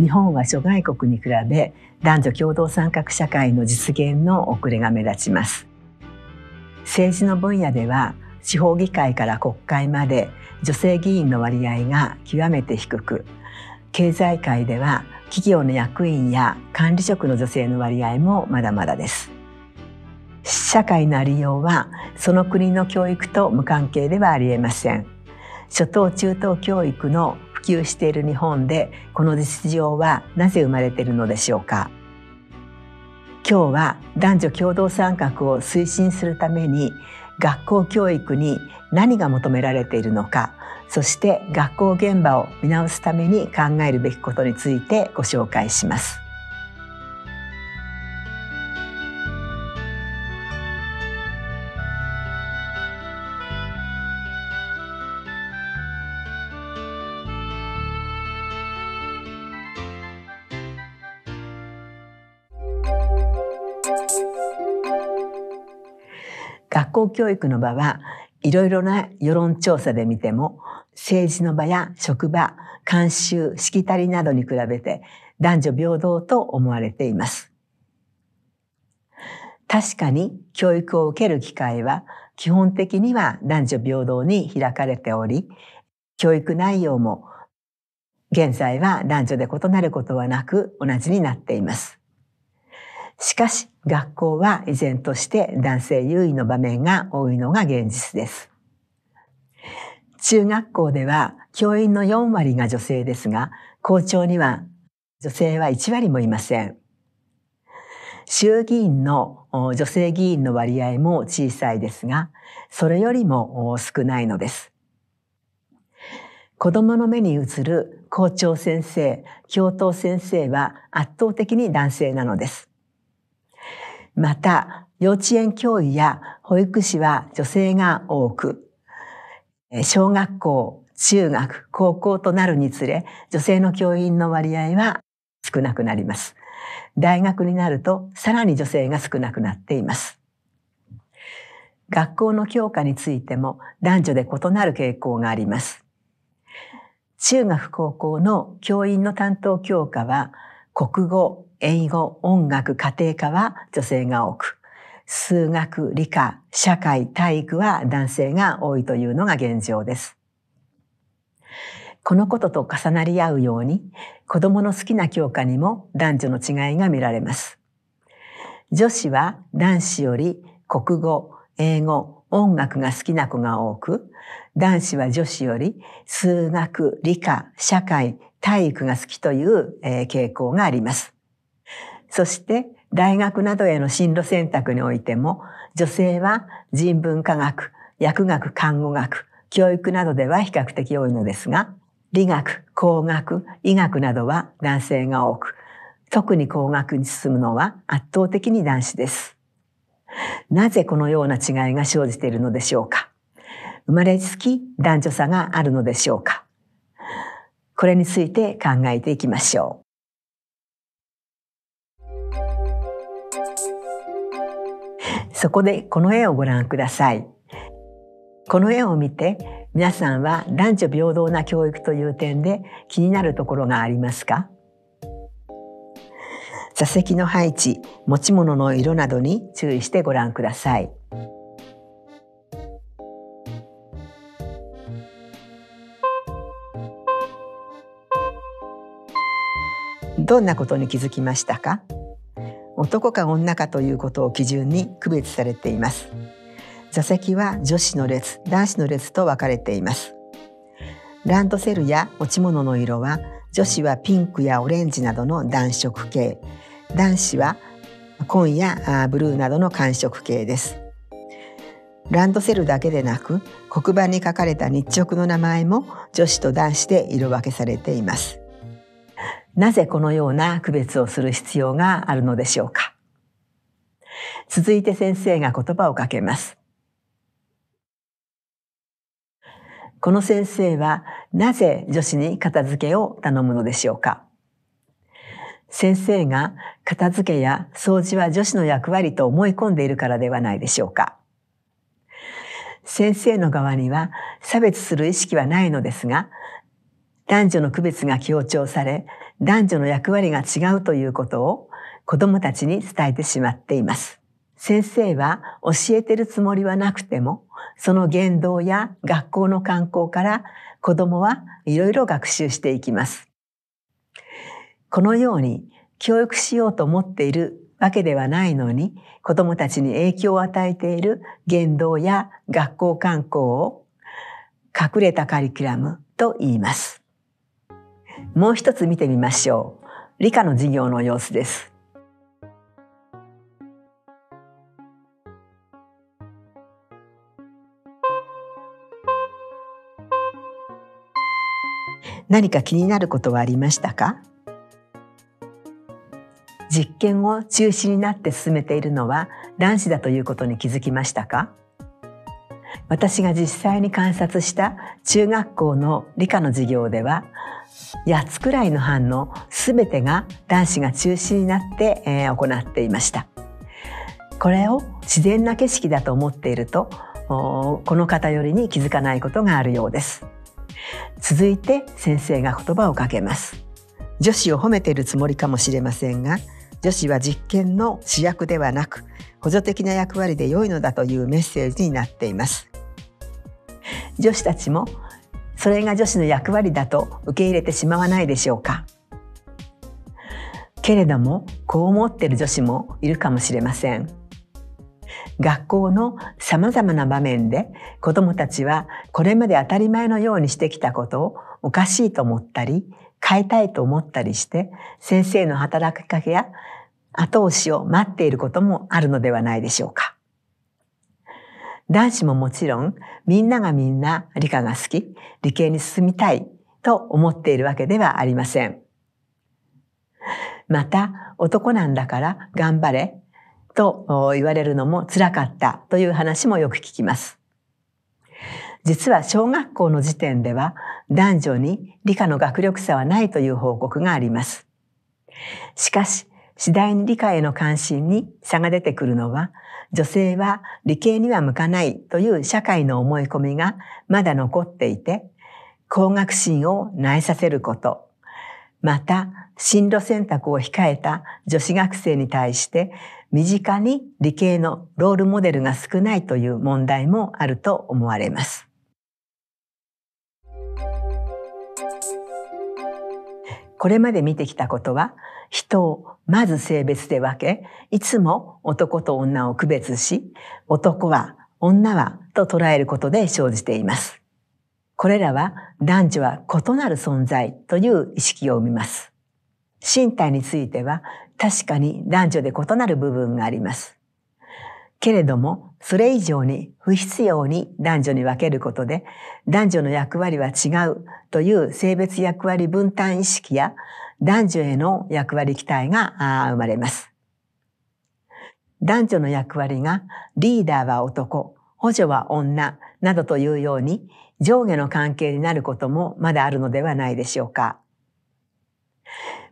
日本は諸外国に比べ男女共同参画社会の実現の遅れが目立ちます政治の分野では地方議会から国会まで女性議員の割合が極めて低く経済界では企業の役員や管理職の女性の割合もまだまだです社会のありようはその国の教育と無関係ではありえません初等中等教育の普及している日本でこの実情はなぜ生まれているのでしょうか今日は男女共同参画を推進するために学校教育に何が求められているのかそして学校現場を見直すために考えるべきことについてご紹介します校教育の場はいろいろな世論調査で見ても政治の場や職場、慣習、しきたりなどに比べて男女平等と思われています。確かに教育を受ける機会は基本的には男女平等に開かれており、教育内容も現在は男女で異なることはなく同じになっています。しかし、学校は依然として男性優位の場面が多いのが現実です。中学校では教員の4割が女性ですが、校長には女性は1割もいません。衆議院の女性議員の割合も小さいですが、それよりも少ないのです。子供の目に映る校長先生、教頭先生は圧倒的に男性なのです。また、幼稚園教諭や保育士は女性が多く、小学校、中学、高校となるにつれ、女性の教員の割合は少なくなります。大学になるとさらに女性が少なくなっています。学校の教科についても男女で異なる傾向があります。中学高校の教員の担当教科は国語、英語、音楽、家庭科は女性が多く、数学、理科、社会、体育は男性が多いというのが現状です。このことと重なり合うように、子供の好きな教科にも男女の違いが見られます。女子は男子より国語、英語、音楽が好きな子が多く、男子は女子より数学、理科、社会、体育が好きという傾向があります。そして大学などへの進路選択においても、女性は人文科学、薬学、看護学、教育などでは比較的多いのですが、理学、工学、医学などは男性が多く、特に工学に進むのは圧倒的に男子です。なぜこのような違いが生じているのでしょうか生まれつき男女差があるのでしょうかこれについて考えていきましょう。そこでこの絵をご覧ください。この絵を見て皆さんは男女平等な教育という点で気になるところがありますか座席の配置、持ち物の色などに注意してご覧ください。どんなことに気づきましたか男か女かということを基準に区別されています座席は女子の列男子の列と分かれていますランドセルや持ち物の色は女子はピンクやオレンジなどの暖色系男子は紺やブルーなどの寒色系ですランドセルだけでなく黒板に書かれた日直の名前も女子と男子で色分けされていますなぜこのような区別をする必要があるのでしょうか続いて先生が言葉をかけます。この先生はなぜ女子に片付けを頼むのでしょうか先生が片付けや掃除は女子の役割と思い込んでいるからではないでしょうか先生の側には差別する意識はないのですが、男女の区別が強調され、男女の役割が違うということを子供たちに伝えてしまっています。先生は教えてるつもりはなくても、その言動や学校の観光から子供はいろいろ学習していきます。このように教育しようと思っているわけではないのに、子供たちに影響を与えている言動や学校観光を隠れたカリキュラムと言います。もう一つ見てみましょう理科の授業の様子です何か気になることはありましたか実験を中止になって進めているのは男子だということに気づきましたか私が実際に観察した中学校の理科の授業では8つくらいの班の全てが男子が中心になって、えー、行っていました。これを自然な景色だと思っているとこの方よりに気づかないことがあるようです。続いて先生が言葉をかけます。女子を褒めているつもりかもしれませんが女子は実験の主役ではなく補助的な役割で良いのだというメッセージになっています。女子たちもそれが女子の役割だと受け入れてしまわないでしょうかけれどもこう思ってる女子もいるかもしれません学校のさまざまな場面で子どもたちはこれまで当たり前のようにしてきたことをおかしいと思ったり変えたいと思ったりして先生の働きかけや後押しを待っていることもあるのではないでしょうか。男子ももちろん、みんながみんな理科が好き、理系に進みたいと思っているわけではありません。また、男なんだから頑張れと言われるのも辛かったという話もよく聞きます。実は小学校の時点では男女に理科の学力差はないという報告があります。しかし、次第に理科への関心に差が出てくるのは女性は理系には向かないという社会の思い込みがまだ残っていて、工学心を苗させること、また進路選択を控えた女子学生に対して身近に理系のロールモデルが少ないという問題もあると思われます。これまで見てきたことは、人をまず性別で分け、いつも男と女を区別し、男は女はと捉えることで生じています。これらは男女は異なる存在という意識を生みます。身体については確かに男女で異なる部分があります。けれども、それ以上に不必要に男女に分けることで、男女の役割は違うという性別役割分担意識や男女への役割期待が生まれます。男女の役割がリーダーは男、補助は女などというように上下の関係になることもまだあるのではないでしょうか。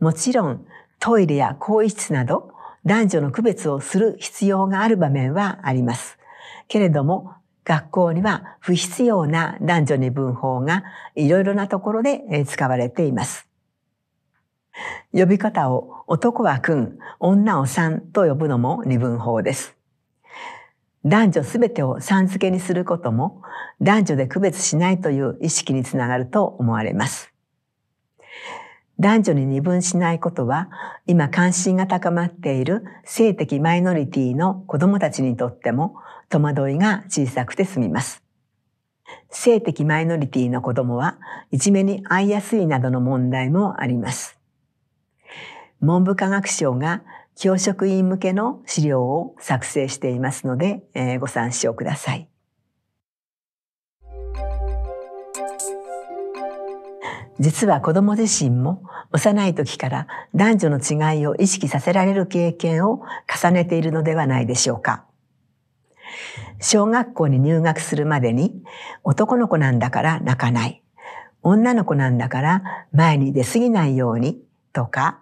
もちろんトイレや更衣室など男女の区別をする必要がある場面はあります。けれども、学校には不必要な男女二分法がいろいろなところで使われています。呼び方を男は君、女を三と呼ぶのも二分法です。男女すべてをさん付けにすることも男女で区別しないという意識につながると思われます。男女に二分しないことは、今関心が高まっている性的マイノリティの子供たちにとっても戸惑いが小さくて済みます。性的マイノリティの子供はいじめに遭いやすいなどの問題もあります。文部科学省が教職員向けの資料を作成していますので、えー、ご参照ください。実は子供自身も幼い時から男女の違いを意識させられる経験を重ねているのではないでしょうか。小学校に入学するまでに男の子なんだから泣かない。女の子なんだから前に出過ぎないようにとか、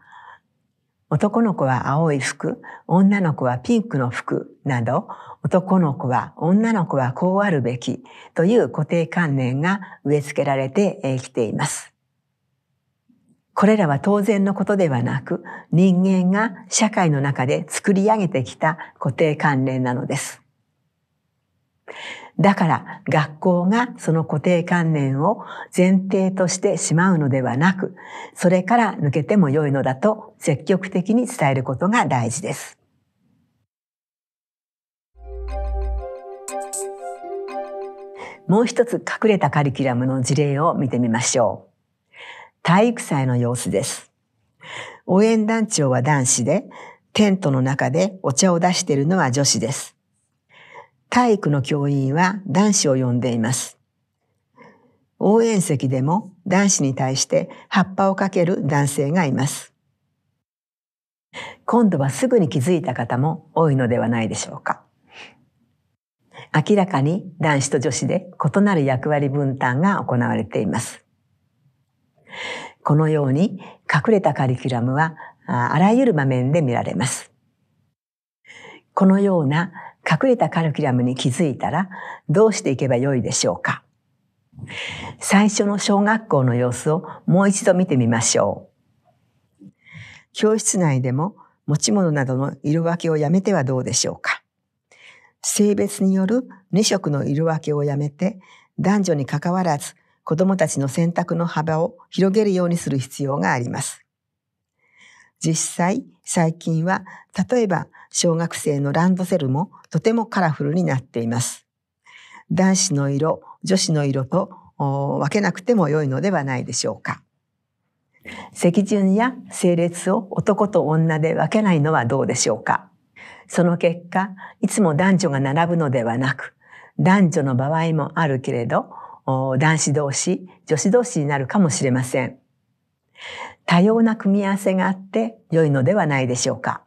男の子は青い服、女の子はピンクの服など、男の子は女の子はこうあるべきという固定観念が植え付けられてきています。これらは当然のことではなく、人間が社会の中で作り上げてきた固定関連なのです。だから学校がその固定観念を前提としてしまうのではなく、それから抜けても良いのだと積極的に伝えることが大事です。もう一つ隠れたカリキュラムの事例を見てみましょう。体育祭の様子です。応援団長は男子で、テントの中でお茶を出しているのは女子です。体育の教員は男子を呼んでいます。応援席でも男子に対して葉っぱをかける男性がいます。今度はすぐに気づいた方も多いのではないでしょうか。明らかに男子と女子で異なる役割分担が行われています。このように隠れたカリキュラムはあらゆる場面で見られます。このような隠れたカリキュラムに気づいたらどうしていけばよいでしょうか最初の小学校の様子をもう一度見てみましょう。教室内でも持ち物などの色分けをやめてはどうでしょうか性別による2色の色分けをやめて男女に関わらず子どもたちの選択の幅を広げるようにする必要があります。実際、最近は、例えば小学生のランドセルもとてもカラフルになっています。男子の色、女子の色と分けなくても良いのではないでしょうか。席順や整列を男と女で分けないのはどうでしょうか。その結果、いつも男女が並ぶのではなく、男女の場合もあるけれど、男子同士、女子同士になるかもしれません。多様な組み合わせがあって良いのではないでしょうか。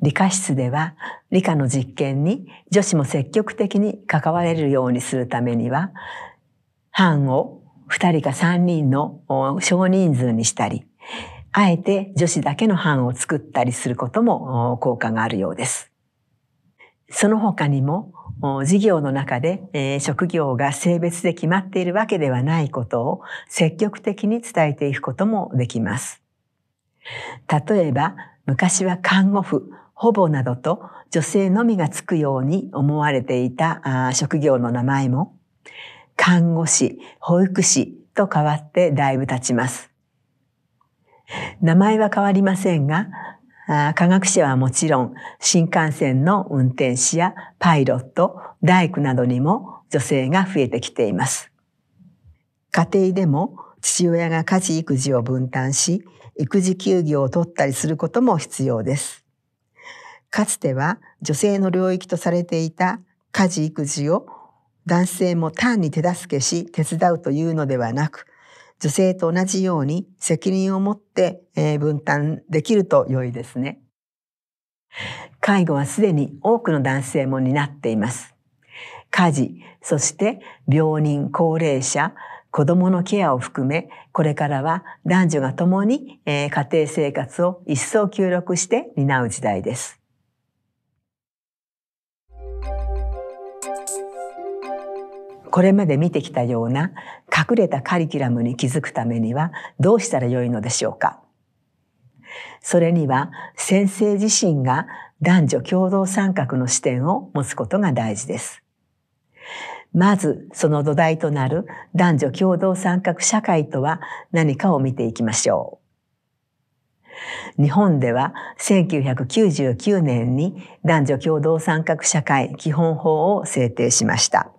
理科室では理科の実験に女子も積極的に関われるようにするためには、班を2人か3人の少人数にしたり、あえて女子だけの班を作ったりすることも効果があるようです。その他にも事業の中で、え職業が性別で決まっているわけではないことを積極的に伝えていくこともできます。例えば、昔は看護婦、保ぼなどと女性のみがつくように思われていた職業の名前も、看護師、保育士と変わってだいぶ経ちます。名前は変わりませんが、科学者はもちろん新幹線の運転士やパイロット、大工などにも女性が増えてきています。家庭でも父親が家事育児を分担し、育児休業を取ったりすることも必要です。かつては女性の領域とされていた家事育児を男性も単に手助けし手伝うというのではなく、女性と同じように責任を持って、え分担できると良いですね。介護はすでに多くの男性も担っています。家事、そして病人、高齢者、子供のケアを含め、これからは男女が共に、え家庭生活を一層協力して担う時代です。これまで見てきたような隠れたカリキュラムに気づくためにはどうしたらよいのでしょうかそれには先生自身が男女共同参画の視点を持つことが大事です。まずその土台となる男女共同参画社会とは何かを見ていきましょう。日本では1999年に男女共同参画社会基本法を制定しました。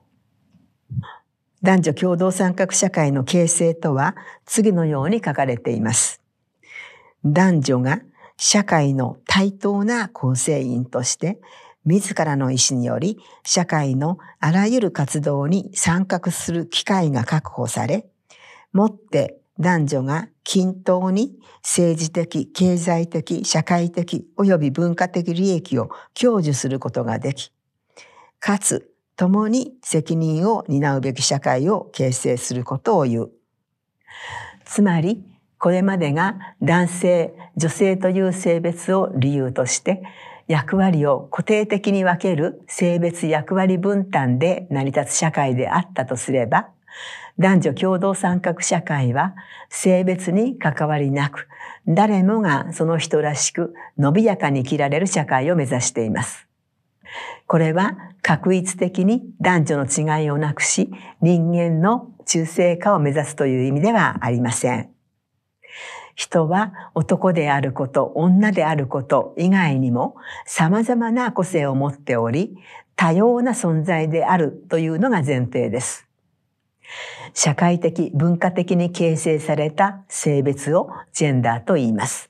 男女共同参画社会の形成とは次のように書かれています。男女が社会の対等な構成員として、自らの意思により社会のあらゆる活動に参画する機会が確保され、もって男女が均等に政治的、経済的、社会的及び文化的利益を享受することができ、かつ共に責任を担うべき社会を形成することを言う。つまり、これまでが男性、女性という性別を理由として、役割を固定的に分ける性別役割分担で成り立つ社会であったとすれば、男女共同参画社会は性別に関わりなく、誰もがその人らしく伸びやかに生きられる社会を目指しています。これは確一的に男女の違いをなくし、人間の中性化を目指すという意味ではありません。人は男であること、女であること以外にも様々な個性を持っており、多様な存在であるというのが前提です。社会的、文化的に形成された性別をジェンダーと言います。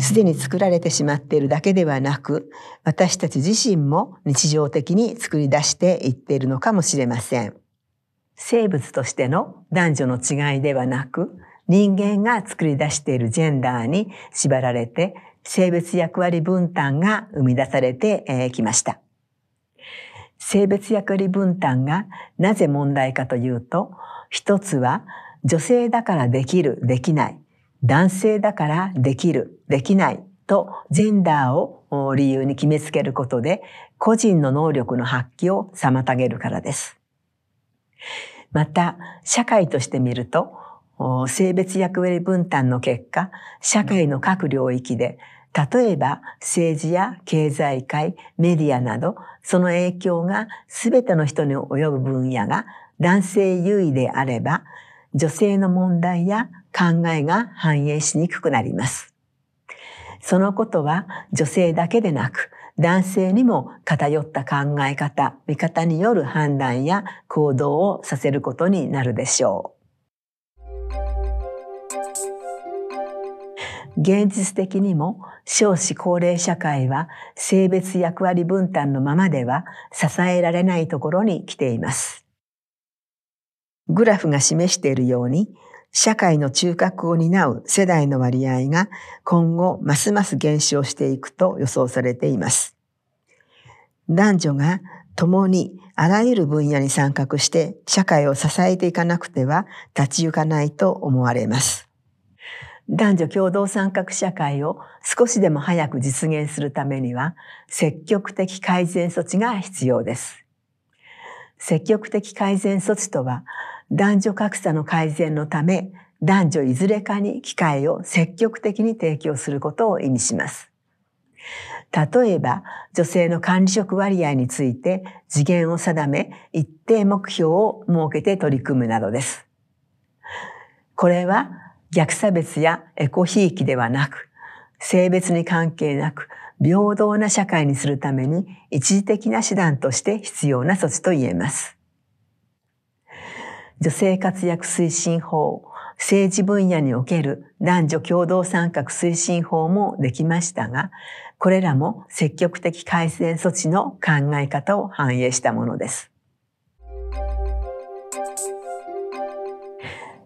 すでに作られてしまっているだけではなく、私たち自身も日常的に作り出していっているのかもしれません。生物としての男女の違いではなく、人間が作り出しているジェンダーに縛られて、性別役割分担が生み出されてきました。性別役割分担がなぜ問題かというと、一つは女性だからできる、できない。男性だからできる、できないとジェンダーを理由に決めつけることで個人の能力の発揮を妨げるからです。また、社会として見ると、性別役割分担の結果、社会の各領域で、例えば政治や経済界、メディアなど、その影響が全ての人に及ぶ分野が男性優位であれば、女性の問題や考えが反映しにくくなります。そのことは女性だけでなく男性にも偏った考え方、見方による判断や行動をさせることになるでしょう。現実的にも少子高齢社会は性別役割分担のままでは支えられないところに来ています。グラフが示しているように社会の中核を担う世代の割合が今後ますます減少していくと予想されています。男女が共にあらゆる分野に参画して社会を支えていかなくては立ち行かないと思われます。男女共同参画社会を少しでも早く実現するためには積極的改善措置が必要です。積極的改善措置とは男女格差の改善のため男女いずれかに機会を積極的に提供することを意味します。例えば女性の管理職割合について次元を定め一定目標を設けて取り組むなどです。これは逆差別やエコひいきではなく性別に関係なく平等な社会にするために一時的な手段として必要な措置と言えます。女性活躍推進法、政治分野における男女共同参画推進法もできましたが、これらも積極的改善措置の考え方を反映したものです。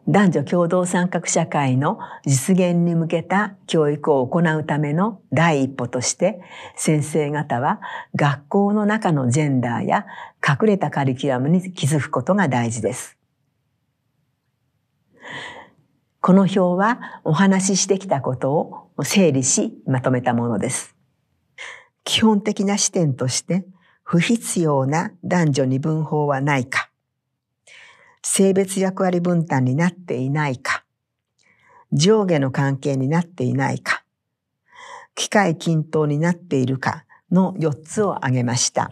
男女共同参画社会の実現に向けた教育を行うための第一歩として、先生方は学校の中のジェンダーや隠れたカリキュラムに気づくことが大事です。この表はお話ししてきたことを整理しまとめたものです。基本的な視点として、不必要な男女二分法はないか、性別役割分担になっていないか、上下の関係になっていないか、機械均等になっているかの4つを挙げました。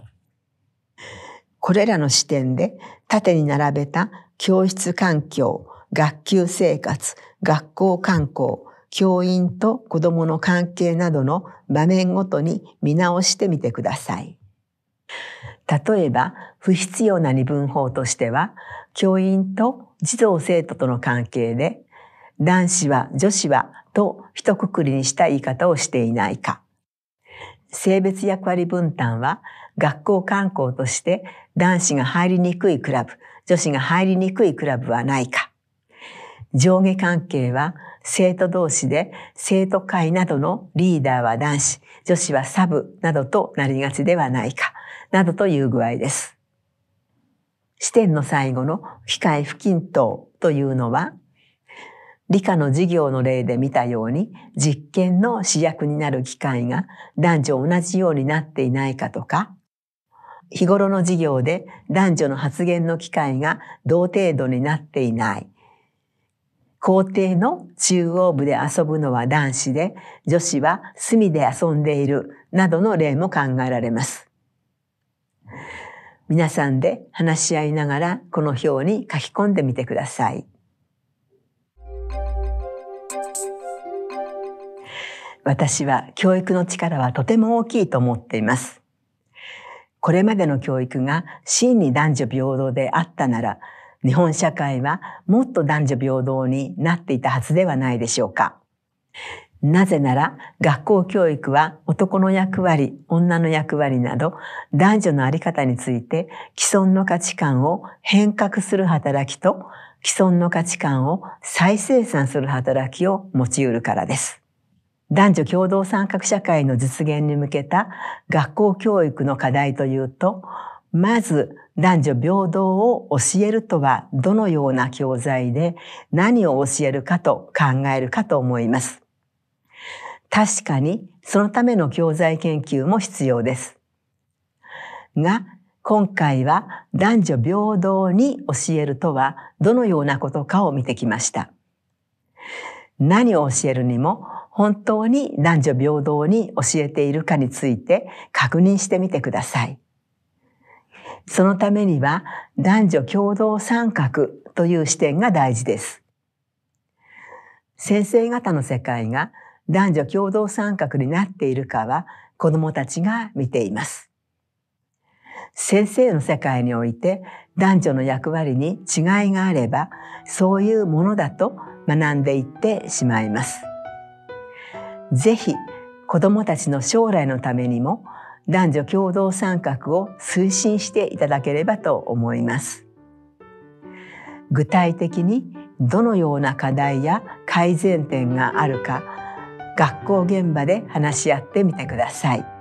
これらの視点で縦に並べた教室環境、学級生活、学校観光、教員と子供の関係などの場面ごとに見直してみてください。例えば、不必要な二分法としては、教員と児童生徒との関係で、男子は女子はと一括りにした言い方をしていないか。性別役割分担は学校観光として男子が入りにくいクラブ、女子が入りにくいクラブはないか。上下関係は生徒同士で生徒会などのリーダーは男子、女子はサブなどとなりがちではないか、などという具合です。視点の最後の機械不均等というのは、理科の授業の例で見たように実験の主役になる機会が男女同じようになっていないかとか、日頃の授業で男女の発言の機会が同程度になっていない。校庭の中央部で遊ぶのは男子で、女子は隅で遊んでいるなどの例も考えられます。皆さんで話し合いながらこの表に書き込んでみてください。私は教育の力はとても大きいと思っています。これまでの教育が真に男女平等であったなら、日本社会はもっと男女平等になっていたはずではないでしょうか。なぜなら学校教育は男の役割、女の役割など男女のあり方について既存の価値観を変革する働きと既存の価値観を再生産する働きを持ち得るからです。男女共同参画社会の実現に向けた学校教育の課題というと、まず男女平等を教えるとはどのような教材で何を教えるかと考えるかと思います。確かにそのための教材研究も必要です。が、今回は男女平等に教えるとはどのようなことかを見てきました。何を教えるにも本当に男女平等に教えているかについて確認してみてください。そのためには男女共同参画という視点が大事です。先生方の世界が男女共同参画になっているかは子供たちが見ています。先生の世界において男女の役割に違いがあればそういうものだと学んでいってしまいます。ぜひ子供たちの将来のためにも男女共同参画を推進していただければと思います。具体的にどのような課題や改善点があるか学校現場で話し合ってみてください。